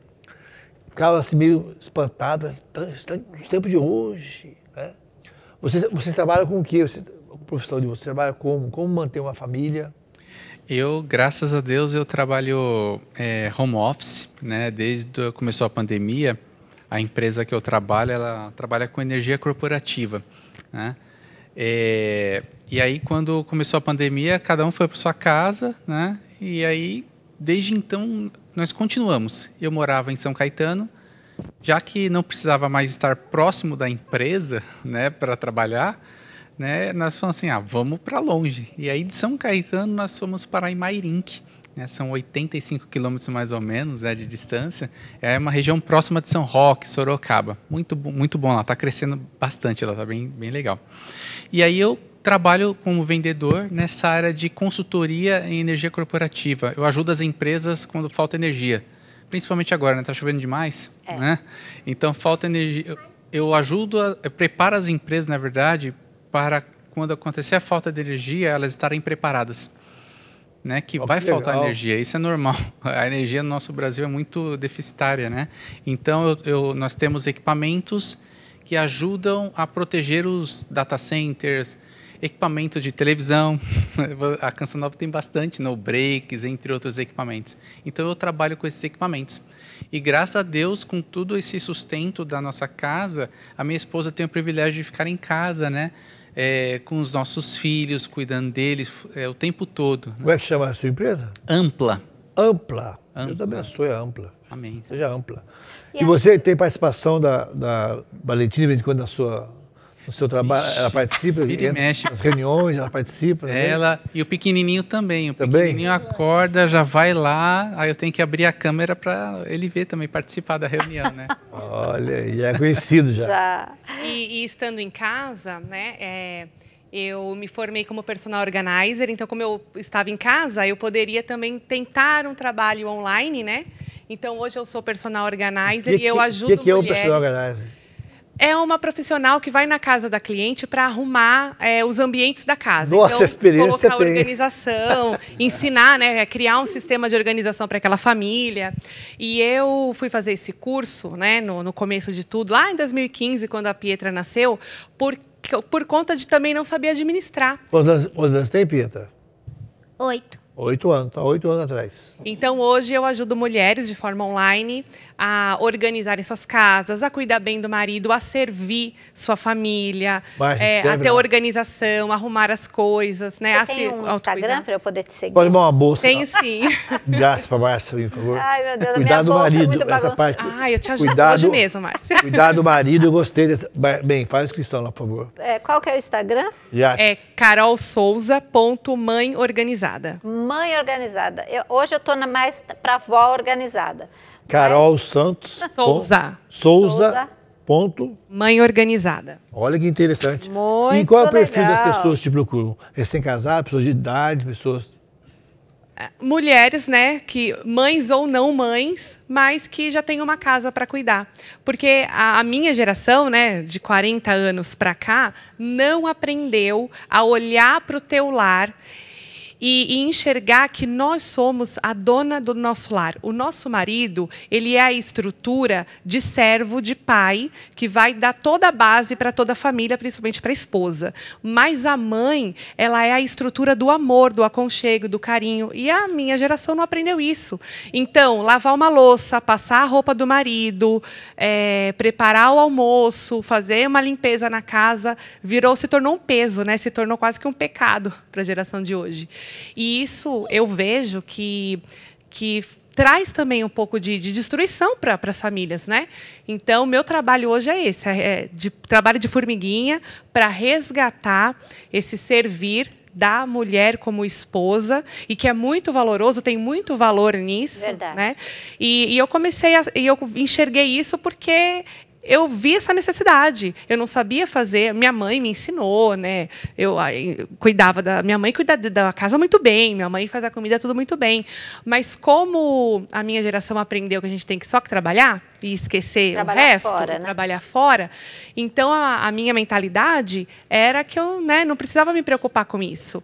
Ficava assim meio espantada, então, tá nos tempos de hoje, né? Vocês, vocês trabalham com o quê? Você, a profissão de vocês trabalha como? Como manter uma família? Eu, graças a Deus, eu trabalho é, home office, né? Desde que começou a pandemia, a empresa que eu trabalho, ela trabalha com energia corporativa, né? É, e aí, quando começou a pandemia, cada um foi para sua casa, né? E aí, desde então, nós continuamos. Eu morava em São Caetano, já que não precisava mais estar próximo da empresa, né, para trabalhar, né, nós falamos assim, ah, vamos para longe. E aí de São Caetano nós fomos para Imairink, né, são 85 quilômetros mais ou menos né, de distância. É uma região próxima de São Roque, Sorocaba. Muito, muito bom lá, está crescendo bastante lá, está bem, bem legal. E aí eu trabalho como vendedor nessa área de consultoria em energia corporativa. Eu ajudo as empresas quando falta energia. Principalmente agora, né? Tá chovendo demais, é. né? Então falta energia. Eu ajudo, a, eu preparo as empresas, na verdade, para quando acontecer a falta de energia, elas estarem preparadas. Né, que oh, vai que faltar legal. energia, isso é normal. A energia no nosso Brasil é muito deficitária. Né? Então, eu, eu, nós temos equipamentos que ajudam a proteger os data centers, equipamento de televisão. a Canção Nova tem bastante, no breaks, entre outros equipamentos. Então, eu trabalho com esses equipamentos. E graças a Deus, com todo esse sustento da nossa casa, a minha esposa tem o privilégio de ficar em casa, né? é, com os nossos filhos, cuidando deles é, o tempo todo. Né? Como é que chama a sua empresa? Ampla. Ampla. ampla. Deus abençoe a Ampla. Amém. Seja ampla. E, e você tem participação da, da Valentina, de quando na sua o seu trabalho, Ixi, ela participa, entra mexe. reuniões, ela participa. Ela e o pequenininho também. O também? pequenininho acorda, já vai lá, aí eu tenho que abrir a câmera para ele ver também, participar da reunião, né? Olha, e é conhecido já. já. E, e, estando em casa, né, é, eu me formei como personal organizer, então como eu estava em casa, eu poderia também tentar um trabalho online, né? Então hoje eu sou personal organizer que, e eu ajudo que, que mulheres. O que é o personal organizer? é uma profissional que vai na casa da cliente para arrumar é, os ambientes da casa. Nossa, então, experiência colocar tem. organização, ensinar, né, é, criar um sistema de organização para aquela família. E eu fui fazer esse curso, né, no, no começo de tudo, lá em 2015, quando a Pietra nasceu, por, por conta de também não saber administrar. Quantos anos tem, Pietra? Oito. Oito anos, está oito anos atrás. Então hoje eu ajudo mulheres de forma online a organizarem suas casas, a cuidar bem do marido, a servir sua família, é, a ter organização, arrumar as coisas, né? Você a tem se, um Instagram para eu poder te seguir? Pode dar uma bolsa. Tenho sim. Graças para Márcia, por favor. Ai, meu Deus, cuidar do é marido, é essa parte. Ah, eu te ajudo cuidado, hoje mesmo, Márcia. Cuidar do marido, eu gostei dessa... Bem, faz a inscrição lá, por favor. É, qual que é o Instagram? Yates. É carolsouza.mãeorganizada. organizada. Mãe organizada. Eu, hoje eu estou mais para avó organizada. Carol Santos. Souza. Souza. Ponto. Mãe organizada. Olha que interessante. Muito E qual é o perfil legal. das pessoas que te procuram? Recém-casadas, é pessoas de idade, pessoas. É, mulheres, né, que mães ou não mães, mas que já têm uma casa para cuidar. Porque a, a minha geração, né, de 40 anos para cá, não aprendeu a olhar para o teu lar e, e, enxergar que nós somos a dona do nosso lar. O nosso marido, ele é a estrutura de servo, de pai, que vai dar toda a base para toda a família, principalmente para a esposa. Mas a mãe, ela é a estrutura do amor, do aconchego, do carinho. E a minha geração não aprendeu isso. Então, lavar uma louça, passar a roupa do marido, é, preparar o almoço, fazer uma limpeza na casa, virou, se tornou um peso, né? Se tornou quase que um pecado para a geração de hoje. E isso eu vejo que, que traz também um pouco de, de destruição para as famílias, né? Então, meu trabalho hoje é esse, é, é de, trabalho de formiguinha para resgatar esse servir da mulher como esposa e que é muito valoroso, tem muito valor nisso, Verdade. né? E, e eu comecei a, e eu enxerguei isso porque eu vi essa necessidade. Eu não sabia fazer. Minha mãe me ensinou, né? Eu, ah, eu cuidava da minha mãe cuida da casa muito bem. Minha mãe faz a comida tudo muito bem. Mas como a minha geração aprendeu que a gente tem que só trabalhar e esquecer trabalhar o resto, fora, né? trabalhar fora, então a, a, minha mentalidade era que eu, né, não precisava me preocupar com isso.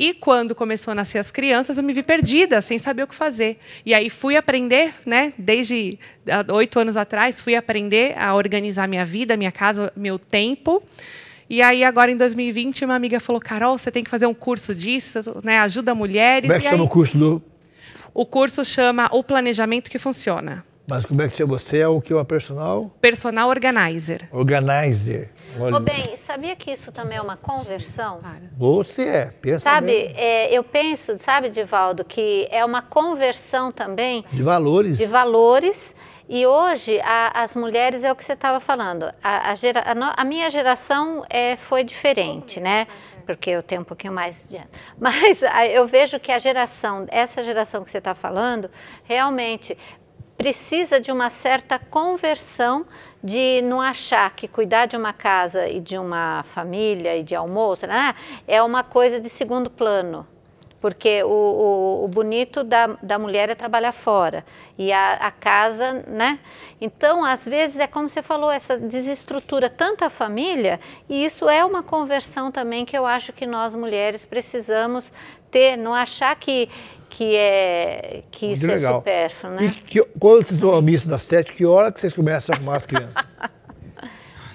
E quando começou a nascer as crianças, eu me vi perdida, sem saber o que fazer. E aí fui aprender, né? Desde ah, oito anos atrás, fui aprender a organizar minha vida, minha casa, meu tempo. E aí, agora em 2020, uma amiga falou: Carol, você tem que fazer um curso disso, né? Ajuda mulheres. Como é que e chama aí... o curso do. O curso chama O Planejamento que Funciona. Mas como é que você é o que é o personal? Personal organizer. Organizer. Olha. Oh, bem, sabia que isso também é uma conversão? Você é, pensa Sabe, é, eu penso, sabe, Divaldo, que é uma conversão também... De valores. De valores. E hoje, a, as mulheres, é o que você estava falando, a, a, gera, a, minha geração é, foi diferente, né? Porque eu tenho um pouquinho mais de ano. Mas eu vejo que a geração, essa geração que você está falando, realmente precisa de uma certa conversão de não achar que cuidar de uma casa e de uma família e de almoço ah, é uma coisa de segundo plano. Porque o, o, o bonito da, da mulher é trabalhar fora e a, a, casa, né? Então, às vezes, é como você falou, essa desestrutura tanto a família, e isso é uma conversão também que eu acho que nós mulheres precisamos ter, não achar que que é que isso é supérfluo, né? E que, quando vocês vão à missa das sete, que hora que vocês começam a arrumar as crianças?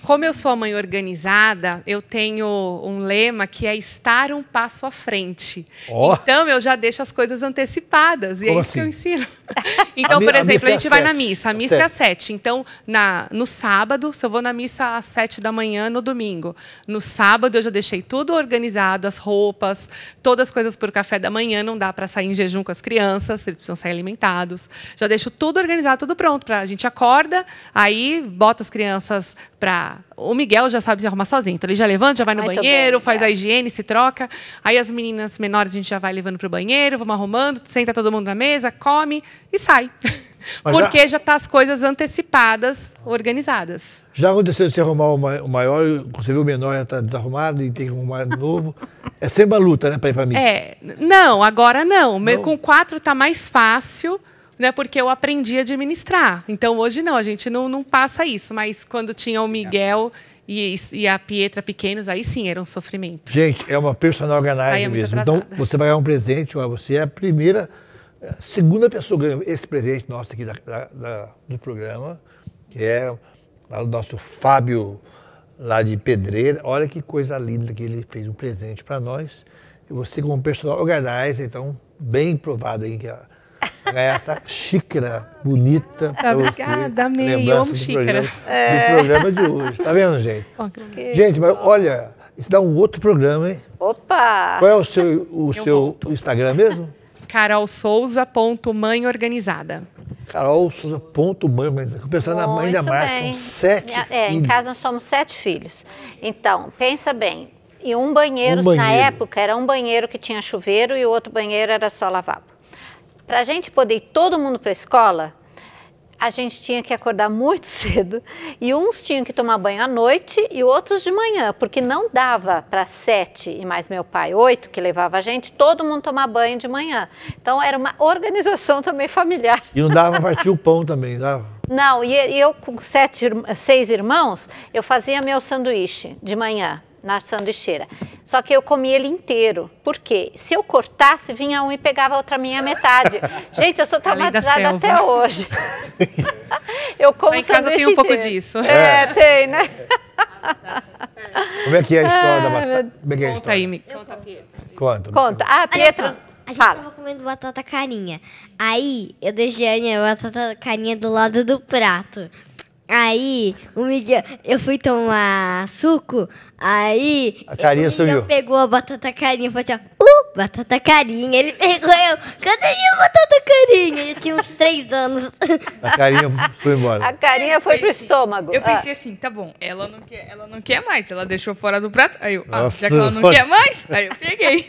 Como eu sou a mãe organizada, eu tenho um lema que é estar um passo à frente. Oh. Então eu já deixo as coisas antecipadas e é Como é isso assim? que eu assim? ensino. Então, por exemplo, a, a gente é vai sete. na missa. A missa é, é às sete. Então, na, no sábado, se eu vou na missa às sete da manhã, no domingo. No sábado eu já deixei tudo organizado, as roupas, todas as coisas para o café da manhã. Não dá para sair em jejum com as crianças, eles precisam sair alimentados. Já deixo tudo organizado, tudo pronto. Pra, a gente acorda, aí bota as crianças para o Miguel já sabe se arrumar sozinho. Então ele já levanta, já vai no Ai, banheiro, faz a é. higiene, se troca. Aí as meninas menores a gente já vai levando pro banheiro, vamos arrumando, senta todo mundo na mesa, come e sai. Mas Porque já... estão tá as coisas antecipadas, organizadas. Já aconteceu de você arrumar o maior, você viu o menor já está desarrumado e tem que arrumar de novo. é sempre a luta, né, para ir para a missa? É, não, agora não. não. Com quatro está mais fácil né, porque eu aprendi a administrar. Então, hoje não, a gente não, não passa isso. Mas quando tinha o Miguel e, e a Pietra pequenos, aí sim era um sofrimento. Gente, é uma personal organizer é mesmo. Então, você vai ganhar um presente, você é a primeira, é, segunda pessoa que ganha esse presente nosso aqui da, da, da, do programa, que é o nosso Fábio, lá de Pedreira. Olha que coisa linda que ele fez um presente para nós. E você como personal organizer, então, bem provado aí que a ganhar é essa xícara bonita para você. Obrigada, amei. Eu amo xícara. Programa, é. Do programa de hoje. Tá vendo, gente? Gente, mas olha, isso dá um outro programa, hein? Opa! Qual é o seu, o seu Instagram mesmo? mãe organizada. Carol Souza, ponto mãe, organizada pensando na mãe da Márcia, são sete Minha, É, em casa nós somos sete filhos. Então, pensa bem, e um banheiro, um banheiro, na época, era um banheiro que tinha chuveiro e o outro banheiro era só lavabo. Para a gente poder ir todo mundo para a escola, a gente tinha que acordar muito cedo e uns tinham que tomar banho à noite e outros de manhã, porque não dava para sete e mais meu pai, oito que levava a gente, todo mundo tomar banho de manhã. Então era uma organização também familiar. E não dava para partir o pão também, dava? Não, e eu com sete, seis irmãos, eu fazia meu sanduíche de manhã na sanduicheira. Só que eu comi ele inteiro. Por quê? Se eu cortasse, vinha um e pegava a outra minha metade. Gente, eu sou traumatizada até hoje. eu como Mas em casa tem um inteiro. pouco disso. É, é. tem, né? Como é que é a história da batata? Como é que é a história? Conta aí, me conta, Pietra. Conta. Conta. Ah, Pietra... A gente Fala. tava comendo batata carinha. Aí eu deixei a batata carinha do lado do prato. Aí, o Miguel, eu fui tomar suco, aí a carinha o sumiu. pegou a batata carinha falou assim, ó, uh, batata carinha. Ele pegou eu, cadê minha batata carinha? Eu tinha uns três anos. A carinha foi embora. A carinha foi pro estômago. Eu pensei ah. assim, tá bom, ela não quer, ela não quer mais, ela deixou fora do prato. Aí eu, ah, já que ela não quer mais, aí eu peguei.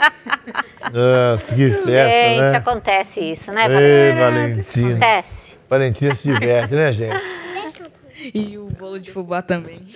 Nossa, que festa, né? Gente, né? acontece isso, né, Ei, Valentina? Acontece. Valentina se diverte, né, gente? E o bolo de fubá também.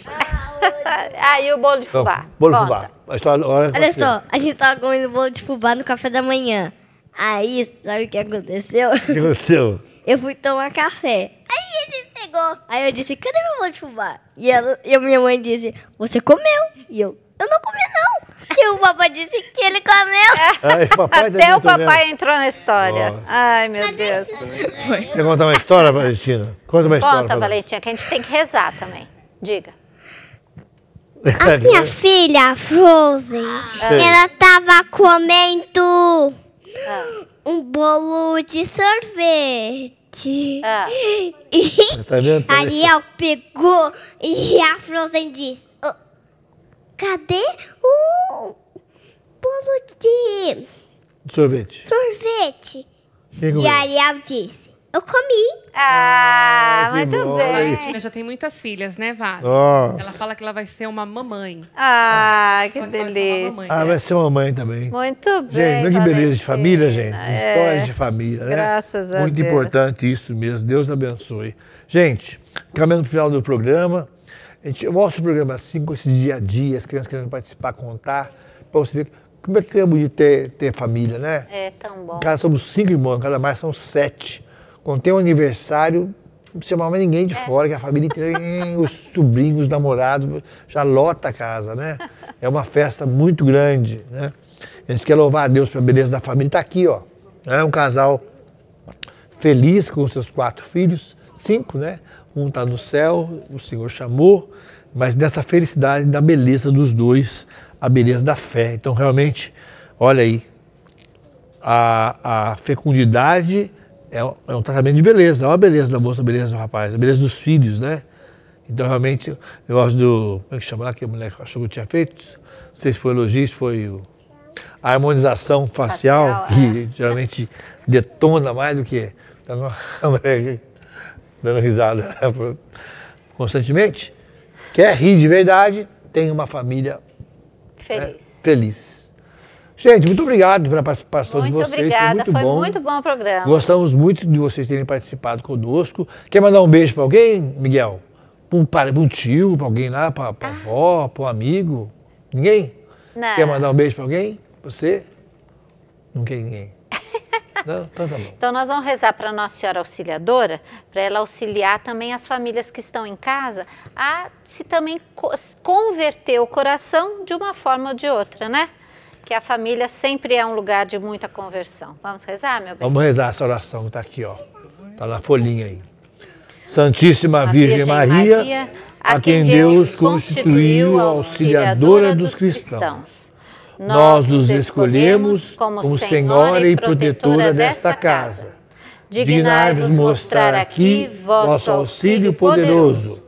ah, e o bolo de então, fubá. Então, bolo de fubá. A história, olha olha assim, só, a gente tava comendo bolo de fubá no café da manhã. Aí, sabe o que aconteceu? O que aconteceu? eu fui tomar café. Aí ele pegou. Aí eu disse, cadê meu bolo de fubá? E, ela, e minha mãe disse, você comeu. E eu, eu não comi não que o papai disse que ele comeu. É. Aí, ah, papai Até o papai entrou na história. Nossa. Ai, meu Deus. Quer contar uma história, Valentina? Conta uma história. Conta, Valentina, que a gente tem que rezar também. Diga. A minha filha, Frozen, ah. ela tava comendo ah. um bolo de sorvete. Ah. E tá Ariel pegou e a Frozen disse: Cadê o bolo de. Sorvete. Sorvete. Que que e Ariel disse: Eu comi. Ah, ah muito bem. A Martina já tem muitas filhas, né, Vale? Nossa. Ela fala que ela vai ser uma mamãe. Ah, ah que beleza! Mamãe, ah, né? vai ser uma mãe também. Muito bem. Gente, que beleza de família, gente. É. Histórias de família, né? Graças a muito Deus. Muito importante isso mesmo. Deus abençoe. Gente, caminhando para o final do programa. A gente mostra o programa assim, com esses dia a dia, as crianças querendo participar, contar, para você ver como é que é bonito ter, ter família, né? É tão bom. Em casa somos cinco irmãos, cada mais são sete. Quando tem um aniversário, não chamava ninguém de é. fora, que a família inteira, os sobrinhos, os namorados, já lota a casa, né? É uma festa muito grande, né? A gente quer louvar a Deus pela beleza da família. Está aqui, ó. É um casal feliz com seus quatro filhos, cinco, né? Um está no céu, o Senhor chamou, mas dessa felicidade, da beleza dos dois, a beleza da fé. Então, realmente, olha aí, a, a fecundidade é, é, um tratamento de beleza. Olha a beleza da moça, a beleza do rapaz, a beleza dos filhos, né? Então, realmente, eu gosto do. Como é que chama lá que a mulher achou que eu tinha feito? Não sei se foi elogio, se foi o, a harmonização facial, facial que é. geralmente detona mais do que. É. Tá dando risada constantemente, quer é rir de verdade, tem uma família feliz. Né, feliz. Gente, muito obrigado pela participação muito de vocês. Obrigada. Foi muito Foi bom. muito bom o programa. Gostamos muito de vocês terem participado conosco. Quer mandar um beijo para alguém, Miguel? Para um, um tio, para alguém lá, para a ah. avó, para um amigo? Ninguém? Não. Quer mandar um beijo para alguém? Você? Não quer ninguém. Não, então, tá então nós vamos rezar para Nossa Senhora Auxiliadora, para ela auxiliar também as famílias que estão em casa a se também converter o coração de uma forma ou de outra, né? Que a família sempre é um lugar de muita conversão. Vamos rezar, meu bem? Vamos rezar essa oração que está aqui, ó. Está na folhinha aí. Santíssima Virgem, Maria, a quem Deus constituiu auxiliadora dos cristãos nós os escolhemos como senhora e protetora desta casa. Dignai-vos mostrar aqui vosso auxílio poderoso.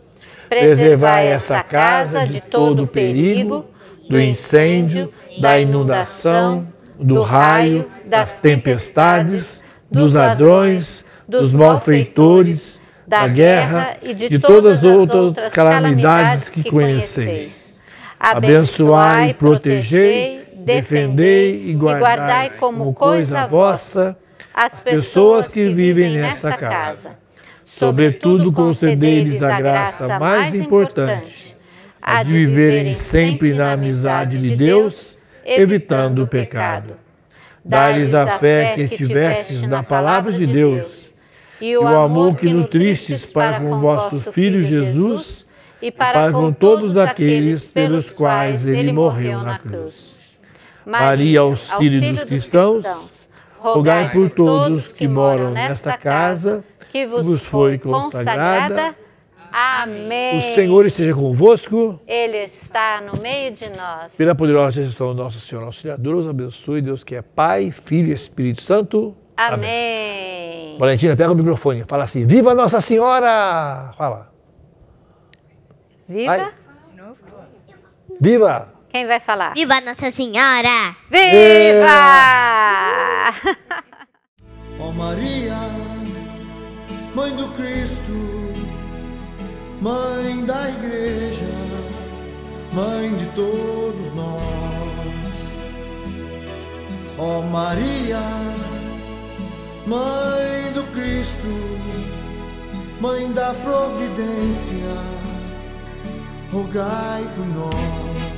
Preservai essa casa de todo o perigo, do incêndio, da inundação, do raio, das tempestades, dos ladrões, dos malfeitores, da guerra e de todas as outras calamidades que conheceis. Abençoai e protegei defendei e guardai, como, como coisa vossa as pessoas que vivem nesta casa. Sobretudo, concedei-lhes a graça mais importante, a de viverem sempre na amizade de Deus, evitando o pecado. Dá-lhes a fé que tivestes na palavra de Deus, e o amor que nutristes para com vosso Filho Jesus, e para com todos aqueles pelos quais ele morreu na cruz. Maria, auxílio, dos cristãos, rogai por todos que moram nesta casa que vos foi consagrada. Amém. O Senhor esteja convosco. Ele está no meio de nós. Pela poderosa gestão do Nosso Senhor Auxiliador, os abençoe, Deus que é Pai, Filho e Espírito Santo. Amém. Amém. Valentina, pega o microfone. Fala assim: Viva Nossa Senhora! Fala. Viva? Viva! Quem vai falar? Viva Nossa Senhora! Viva! Ó oh Maria, Mãe do Cristo, Mãe da Igreja, Mãe de todos nós. Ó oh Maria, Mãe do Cristo, Mãe da Providência, rogai por nós.